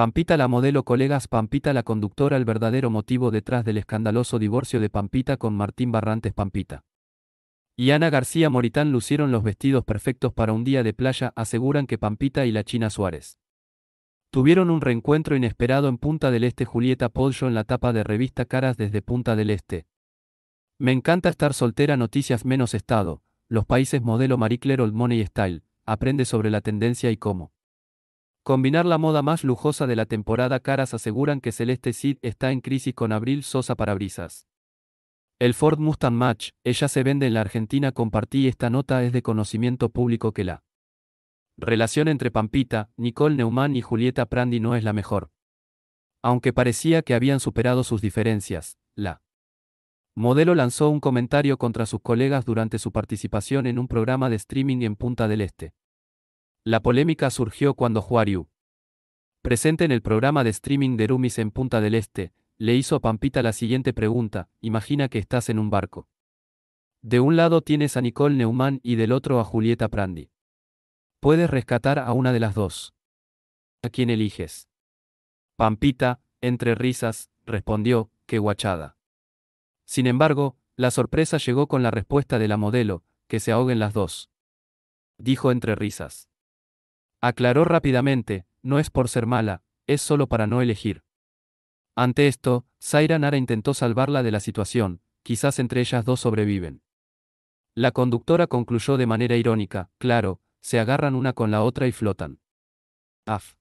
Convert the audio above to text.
Pampita la modelo colegas Pampita la conductora el verdadero motivo detrás del escandaloso divorcio de Pampita con Martín Barrantes Pampita. Y Ana García Moritán lucieron los vestidos perfectos para un día de playa, aseguran que Pampita y la China Suárez. Tuvieron un reencuentro inesperado en Punta del Este Julieta Pollo en la tapa de revista Caras desde Punta del Este. Me encanta estar soltera noticias menos estado, los países modelo Marie Claire Old Money Style, aprende sobre la tendencia y cómo. Combinar la moda más lujosa de la temporada caras aseguran que Celeste Cid está en crisis con Abril Sosa para brisas. El Ford Mustang Match, ella se vende en la Argentina compartí esta nota es de conocimiento público que la relación entre Pampita, Nicole Neumann y Julieta Prandi no es la mejor. Aunque parecía que habían superado sus diferencias, la modelo lanzó un comentario contra sus colegas durante su participación en un programa de streaming en Punta del Este. La polémica surgió cuando Juariu, presente en el programa de streaming de Rumis en Punta del Este, le hizo a Pampita la siguiente pregunta, imagina que estás en un barco. De un lado tienes a Nicole Neumann y del otro a Julieta Prandi. Puedes rescatar a una de las dos. ¿A quién eliges? Pampita, entre risas, respondió, qué guachada. Sin embargo, la sorpresa llegó con la respuesta de la modelo, que se ahoguen las dos. Dijo entre risas. Aclaró rápidamente, no es por ser mala, es solo para no elegir. Ante esto, Zaira Nara intentó salvarla de la situación, quizás entre ellas dos sobreviven. La conductora concluyó de manera irónica, claro, se agarran una con la otra y flotan. Af.